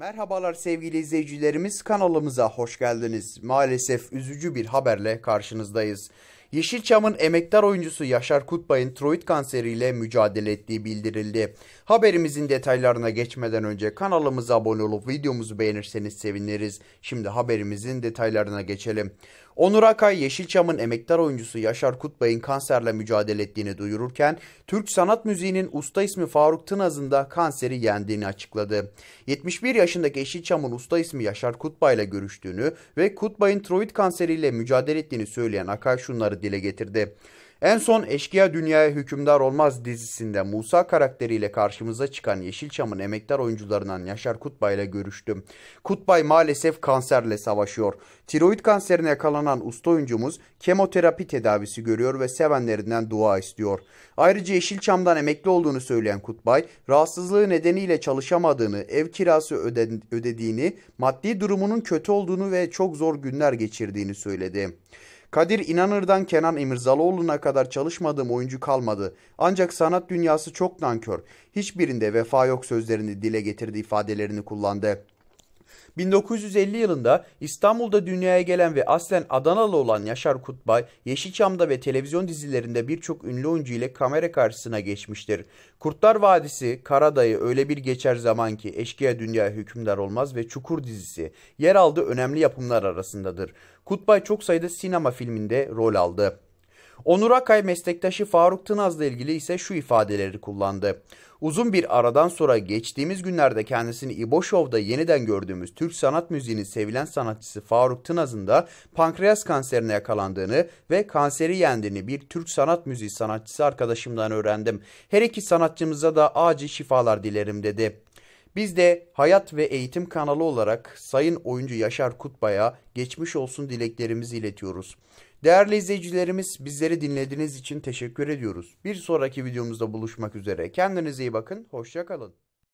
Merhabalar sevgili izleyicilerimiz kanalımıza hoş geldiniz. Maalesef üzücü bir haberle karşınızdayız. Yeşilçam'ın emektar oyuncusu Yaşar Kutbay'ın troit kanseriyle mücadele ettiği bildirildi. Haberimizin detaylarına geçmeden önce kanalımıza abone olup videomuzu beğenirseniz seviniriz. Şimdi haberimizin detaylarına geçelim. Onur Akay, Yeşilçam'ın emektar oyuncusu Yaşar Kutbay'ın kanserle mücadele ettiğini duyururken, Türk sanat müziğinin usta ismi Faruk Tınaz'ın da kanseri yendiğini açıkladı. 71 yaşındaki Yeşilçam'ın usta ismi Yaşar Kutbay'la görüştüğünü ve Kutbay'ın troit kanseriyle mücadele ettiğini söyleyen Akay şunları dile getirdi. En son Eşkıya Dünyaya Hükümdar Olmaz dizisinde Musa karakteriyle karşımıza çıkan Yeşilçam'ın emektar oyuncularından Yaşar Kutbay ile görüştüm. Kutbay maalesef kanserle savaşıyor. Tiroid kanserine yakalanan usta oyuncumuz kemoterapi tedavisi görüyor ve sevenlerinden dua istiyor. Ayrıca Yeşilçam'dan emekli olduğunu söyleyen Kutbay, rahatsızlığı nedeniyle çalışamadığını, ev kirası ödediğini, maddi durumunun kötü olduğunu ve çok zor günler geçirdiğini söyledi. Kadir İnanır'dan Kenan İmirzalıoğlu'na kadar çalışmadığım oyuncu kalmadı. Ancak sanat dünyası çok nankör. Hiçbirinde vefa yok sözlerini dile getirdi ifadelerini kullandı. 1950 yılında İstanbul'da dünyaya gelen ve aslen Adanalı olan Yaşar Kutbay, Yeşilçam'da ve televizyon dizilerinde birçok ünlü oyuncu ile kamera karşısına geçmiştir. Kurtlar Vadisi, Karadayı, Öyle Bir Geçer Zaman Ki, Eşkıya Dünya Hükümdar Olmaz ve Çukur dizisi yer aldığı önemli yapımlar arasındadır. Kutbay çok sayıda sinema filminde rol aldı. Onur Akay meslektaşı Faruk Tınaz'la ilgili ise şu ifadeleri kullandı. Uzun bir aradan sonra geçtiğimiz günlerde kendisini İboşov'da yeniden gördüğümüz Türk sanat müziğinin sevilen sanatçısı Faruk Tınaz'ın da pankreas kanserine yakalandığını ve kanseri yendiğini bir Türk sanat müziği sanatçısı arkadaşımdan öğrendim. Her iki sanatçımıza da acil şifalar dilerim dedi. Biz de hayat ve eğitim kanalı olarak Sayın Oyuncu Yaşar Kutbay'a geçmiş olsun dileklerimizi iletiyoruz. Değerli izleyicilerimiz bizleri dinlediğiniz için teşekkür ediyoruz. Bir sonraki videomuzda buluşmak üzere. Kendinize iyi bakın, hoşçakalın.